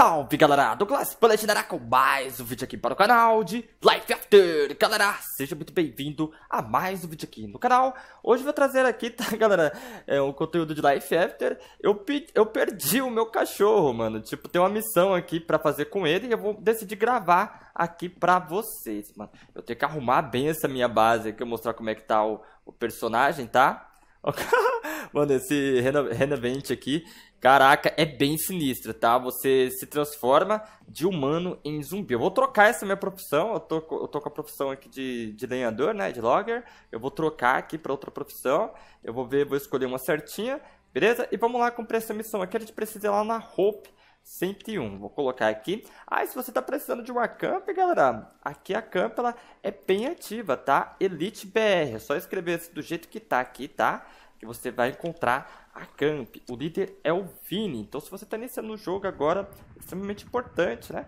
Salve galera, Douglas Bullet dará com mais um vídeo aqui para o canal de Life After Galera, seja muito bem-vindo a mais um vídeo aqui no canal Hoje vou trazer aqui, tá galera, é, um conteúdo de Life After eu, pe eu perdi o meu cachorro, mano Tipo, tem uma missão aqui pra fazer com ele e eu vou decidir gravar aqui pra vocês, mano Eu tenho que arrumar bem essa minha base aqui, eu mostrar como é que tá o, o personagem, tá? Mano, esse Renovente aqui, Caraca, é bem sinistra, tá? Você se transforma de humano em zumbi. Eu vou trocar essa minha profissão. Eu tô, eu tô com a profissão aqui de, de lenhador, né? De logger. Eu vou trocar aqui para outra profissão. Eu vou ver, vou escolher uma certinha. Beleza? E vamos lá cumprir essa missão. Aqui a gente precisa ir lá na Hope 101. Vou colocar aqui. Ah, se você tá precisando de uma camp, galera, aqui a camp ela é bem ativa, tá? Elite BR. É só escrever do jeito que tá aqui, tá? que você vai encontrar a Camp. O líder é o Vini. Então, se você está iniciando o jogo agora, é extremamente importante, né?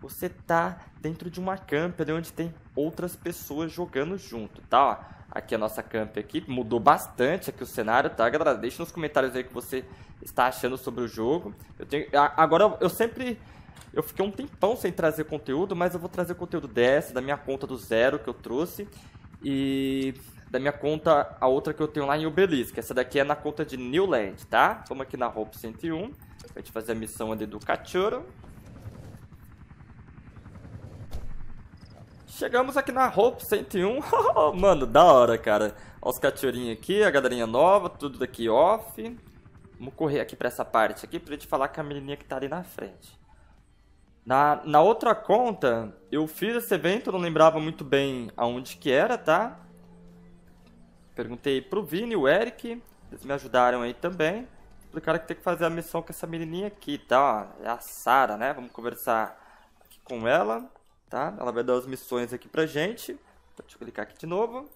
Você tá dentro de uma camp ali onde tem outras pessoas jogando junto, tá? Ó, aqui a nossa camp aqui mudou bastante aqui o cenário, tá? Galera, deixa nos comentários aí o que você está achando sobre o jogo. Eu tenho... Agora, eu sempre eu fiquei um tempão sem trazer conteúdo, mas eu vou trazer conteúdo dessa, da minha conta do zero que eu trouxe. E da minha conta, a outra que eu tenho lá em Obelisk. Essa daqui é na conta de Newland, tá? Vamos aqui na roupa 101. Pra gente fazer a missão ali do cachorro. Chegamos aqui na Hope 101. Mano, da hora, cara. Ó os cachorrinhos aqui, a galerinha nova, tudo daqui off. Vamos correr aqui pra essa parte aqui pra gente falar com a menininha que tá ali na frente. Na, na outra conta, eu fiz esse evento, não lembrava muito bem aonde que era, tá? Perguntei pro Vini, o Eric, eles me ajudaram aí também. Explicaram que tem que fazer a missão com essa menininha aqui, tá? É a Sara, né? Vamos conversar aqui com ela, tá? Ela vai dar as missões aqui pra gente. Então, deixa eu clicar aqui de novo.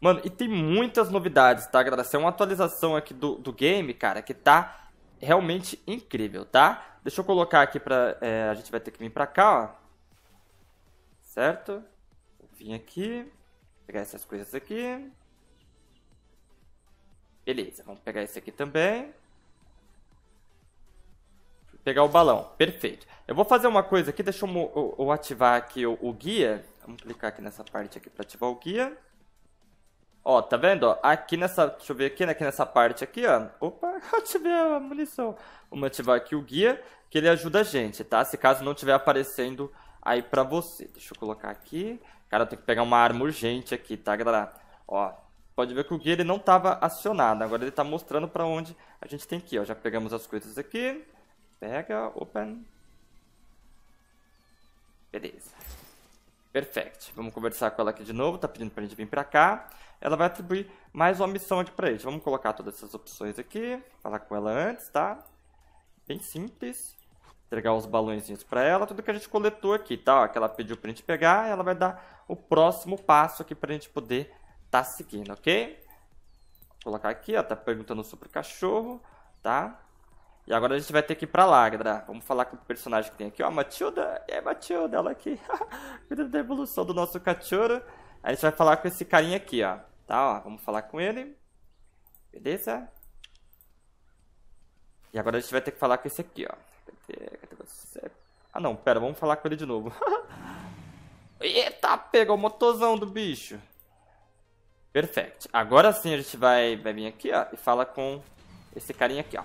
Mano, e tem muitas novidades, tá, galera? Essa é uma atualização aqui do, do game, cara, que tá realmente incrível, tá? Deixa eu colocar aqui pra... É, a gente vai ter que vir pra cá, ó. Certo? Vim aqui. Pegar essas coisas aqui. Beleza, vamos pegar esse aqui também. pegar o balão, perfeito. Eu vou fazer uma coisa aqui, deixa eu, eu, eu ativar aqui o, o, guia. Vamos clicar aqui nessa parte aqui para ativar o guia. Ó, tá vendo? Aqui nessa, deixa eu ver aqui, né, aqui nessa parte aqui, ó. Opa, ativei a munição. Vamos ativar aqui o guia, que ele ajuda a gente, tá? Se caso não estiver aparecendo aí pra você. Deixa eu colocar aqui. Cara, eu tenho que pegar uma arma urgente aqui, tá, galera? Ó, pode ver que o guia ele não estava acionado. Agora ele está mostrando para onde a gente tem que ir. Ó. Já pegamos as coisas aqui. Pega, open. Beleza. Perfeito. Vamos conversar com ela aqui de novo. Está pedindo para a gente vir para cá. Ela vai atribuir mais uma missão aqui para a gente. Vamos colocar todas essas opções aqui. Falar com ela antes, tá? Bem simples. Entregar os balõezinhos para ela. Tudo que a gente coletou aqui, tá? Ó, que ela pediu para a gente pegar. Ela vai dar o próximo passo aqui para a gente poder tá seguindo, ok? Vou colocar aqui, ó, tá perguntando sobre o cachorro, tá? E agora a gente vai ter que ir pra galera. Vamos falar com o personagem que tem aqui, ó, Matilda. É Matilda, ela aqui. vida da evolução do nosso cachorro. A gente vai falar com esse carinha aqui, ó. Tá, ó, vamos falar com ele. Beleza? E agora a gente vai ter que falar com esse aqui, ó. Ah, não, pera, vamos falar com ele de novo. Eita, pegou o motorzão do bicho. Perfeito. Agora sim a gente vai, vai vir aqui, ó, e fala com esse carinha aqui, ó.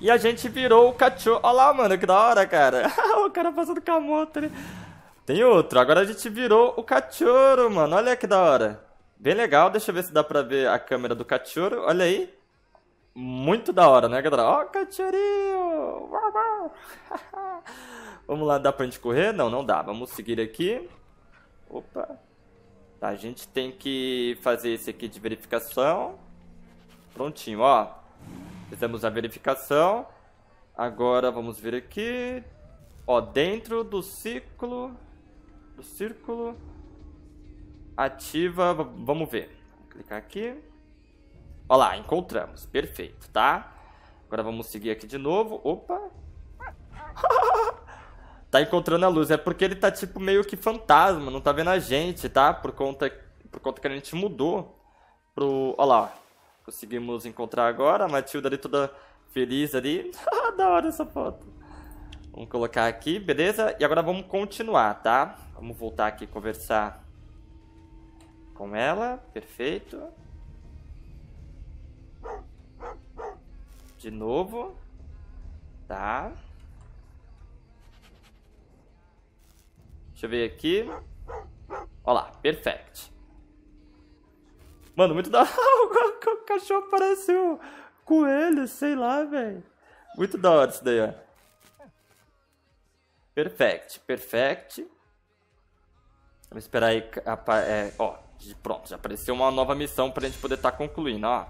E a gente virou o cachorro. Olha lá, mano, que da hora, cara. o cara passando com a moto, Tem outro. Agora a gente virou o cachorro, mano. Olha que da hora. Bem legal. Deixa eu ver se dá pra ver a câmera do cachorro. Olha aí. Muito da hora, né, galera? Ó, oh, Vamos lá, dá pra gente correr? Não, não dá. Vamos seguir aqui. Opa a gente tem que fazer esse aqui de verificação. Prontinho, ó. Fizemos a verificação. Agora vamos ver aqui. Ó, dentro do ciclo... Do círculo... Ativa... Vamos ver. Vou clicar aqui. Ó lá, encontramos. Perfeito, tá? Agora vamos seguir aqui de novo. Opa! tá encontrando a luz. É porque ele tá tipo meio que fantasma, não tá vendo a gente, tá? Por conta, por conta que a gente mudou pro. Olha lá, ó. conseguimos encontrar agora. A Matilda ali toda feliz ali. Ah, da hora essa foto. Vamos colocar aqui, beleza? E agora vamos continuar, tá? Vamos voltar aqui conversar com ela. Perfeito. De novo. Tá. Deixa eu ver aqui. Olha lá, perfect. Mano, muito da hora. o cachorro parece um coelho, sei lá, velho. Muito da hora isso daí, ó. Perfect, perfect. Vamos esperar aí. É, ó, pronto, já apareceu uma nova missão pra gente poder estar tá concluindo, ó.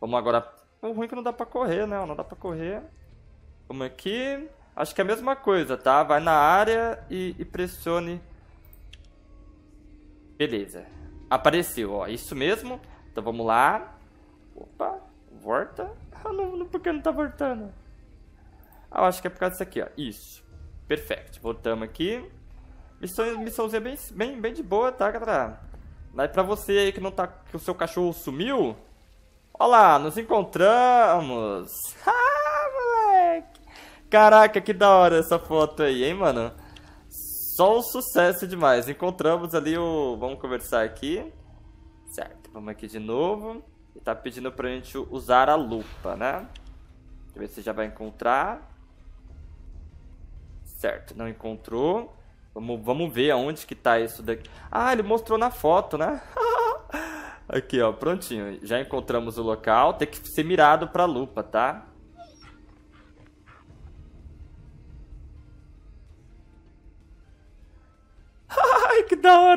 Vamos agora. O ruim é que não dá pra correr, né? Não dá pra correr. Vamos aqui. Acho que é a mesma coisa, tá? Vai na área e, e pressione. Beleza. Apareceu, ó. Isso mesmo. Então vamos lá. Opa, volta. Ah, não, não, por que não tá voltando? Ah, eu acho que é por causa disso aqui, ó. Isso. Perfeito. Voltamos aqui. Missão, missãozinha bem, bem, bem de boa, tá, galera? Mas pra você aí que não tá. que o seu cachorro sumiu. Olha lá, nos encontramos! Ha! Ah, Caraca, que da hora essa foto aí, hein, mano? Só um sucesso demais. Encontramos ali o... Vamos conversar aqui. Certo, vamos aqui de novo. Ele tá pedindo pra gente usar a lupa, né? Deixa eu ver se já vai encontrar. Certo, não encontrou. Vamos, vamos ver aonde que tá isso daqui. Ah, ele mostrou na foto, né? aqui, ó, prontinho. Já encontramos o local. Tem que ser mirado pra lupa, tá?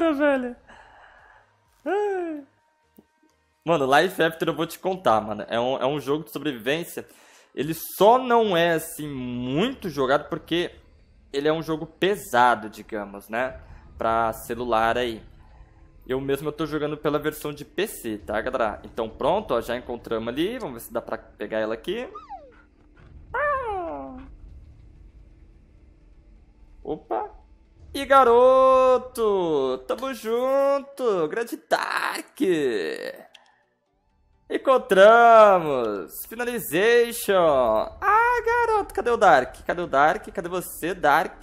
doideira, velho. Mano, Life After eu vou te contar, mano. É um, é um jogo de sobrevivência. Ele só não é, assim, muito jogado porque ele é um jogo pesado, digamos, né? Pra celular aí. Eu mesmo eu tô jogando pela versão de PC, tá, galera? Então pronto, ó, já encontramos ali. Vamos ver se dá pra pegar ela aqui. Ah. Opa! E garoto, tamo junto, grande Dark. Encontramos! Finalization! Ah, garoto, cadê o Dark? Cadê o Dark? Cadê você, Dark?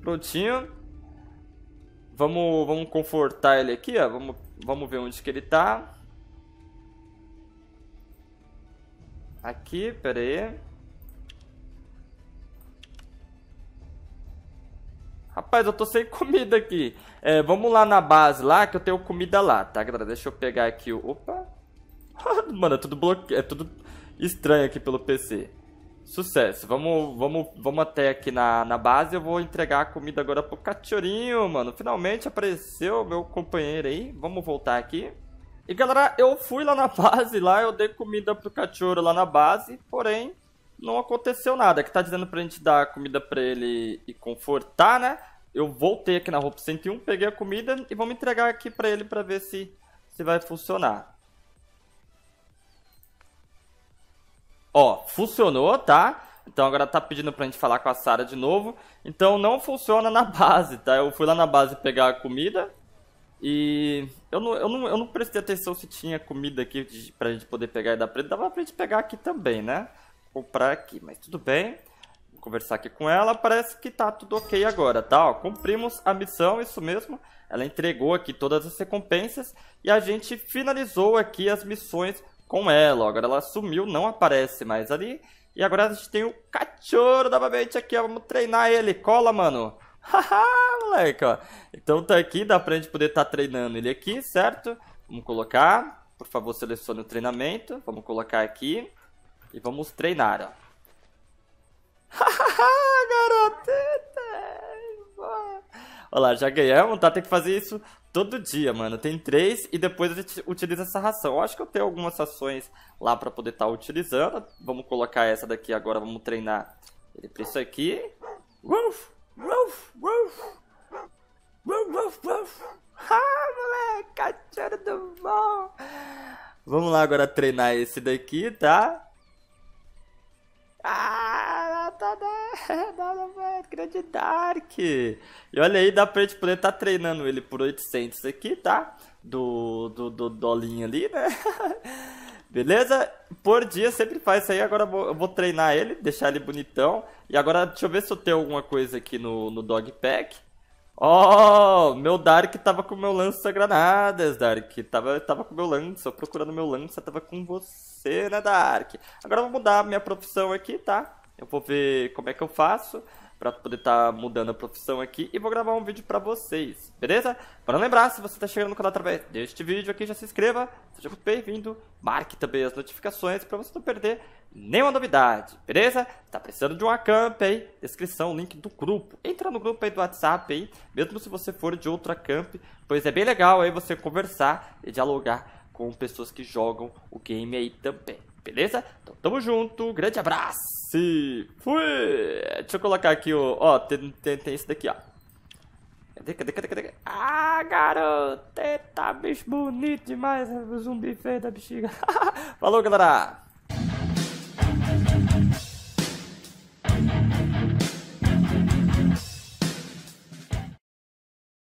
Prontinho. Vamos, vamos confortar ele aqui, ó. Vamos, vamos ver onde que ele tá. Aqui, pera aí. Rapaz, eu tô sem comida aqui. É, vamos lá na base lá, que eu tenho comida lá, tá, galera? Deixa eu pegar aqui o... Opa! Mano, é tudo bloque... É tudo estranho aqui pelo PC. Sucesso. Vamos, vamos, vamos até aqui na, na base. Eu vou entregar a comida agora pro Cachorinho, mano. Finalmente apareceu meu companheiro aí. Vamos voltar aqui. E, galera, eu fui lá na base lá. Eu dei comida pro cachorro lá na base. Porém, não aconteceu nada. É que tá dizendo pra gente dar comida pra ele e confortar, né? Eu voltei aqui na roupa 101, peguei a comida e vamos entregar aqui pra ele pra ver se, se vai funcionar. Ó, funcionou, tá? Então agora tá pedindo pra gente falar com a Sara de novo. Então não funciona na base, tá? Eu fui lá na base pegar a comida e eu não, eu não, eu não prestei atenção se tinha comida aqui pra gente poder pegar e dar pra ele. Dava pra gente pegar aqui também, né? comprar aqui, mas tudo bem. Vou conversar aqui com ela, parece que tá tudo ok agora, tá? Ó, cumprimos a missão, isso mesmo. Ela entregou aqui todas as recompensas e a gente finalizou aqui as missões com ela. Ó. Agora ela sumiu, não aparece mais ali. E agora a gente tem o cachorro novamente aqui, ó. Vamos treinar ele. Cola, mano. Haha, moleque, ó. Então tá aqui, dá pra gente poder estar tá treinando ele aqui, certo? Vamos colocar. Por favor, selecione o treinamento. Vamos colocar aqui. E vamos treinar, ó. Garoteta! Olha lá, já ganhamos, tá? Tem que fazer isso todo dia, mano. Tem três e depois a gente utiliza essa ração. Eu acho que eu tenho algumas rações lá pra poder estar tá utilizando. Vamos colocar essa daqui agora, vamos treinar ele pra isso aqui. Ruf, ruf, ruf. Ruf, ruf, ruf. Ah, moleque, cachorro do bom. Vamos lá agora treinar esse daqui, tá? Ah, tá dando, dando pra acreditar que... E olha aí, dá pra gente poder estar tá treinando ele por 800 aqui, tá? Do, do, do dolinho ali, né? Beleza? Por dia sempre faz isso aí. Agora eu vou, eu vou, treinar ele, deixar ele bonitão. E agora deixa eu ver se eu tenho alguma coisa aqui no, no dog pack. Oh, meu Dark tava com meu lança-granadas, Dark. Tava, tava com meu lança, procurando meu lança, tava com você, né, Dark? Agora eu vou mudar minha profissão aqui, tá? Eu vou ver como é que eu faço para poder estar tá mudando a profissão aqui e vou gravar um vídeo para vocês, beleza? Para lembrar, se você está chegando no canal através deste vídeo aqui, já se inscreva, seja muito bem-vindo, marque também as notificações para você não perder nenhuma novidade, beleza? Tá precisando de uma acamp aí, descrição, link do grupo. Entra no grupo aí do WhatsApp aí, mesmo se você for de outra acamp, pois é bem legal aí você conversar e dialogar com pessoas que jogam o game aí também. Beleza? Então tamo junto, grande abraço e fui! Deixa eu colocar aqui o. Ó, tem, tem, tem esse daqui, ó. Cadê, cadê, cadê, cadê? Ah, garoto! Tá bicho bonito demais, zumbi feio da bexiga. Falou, galera!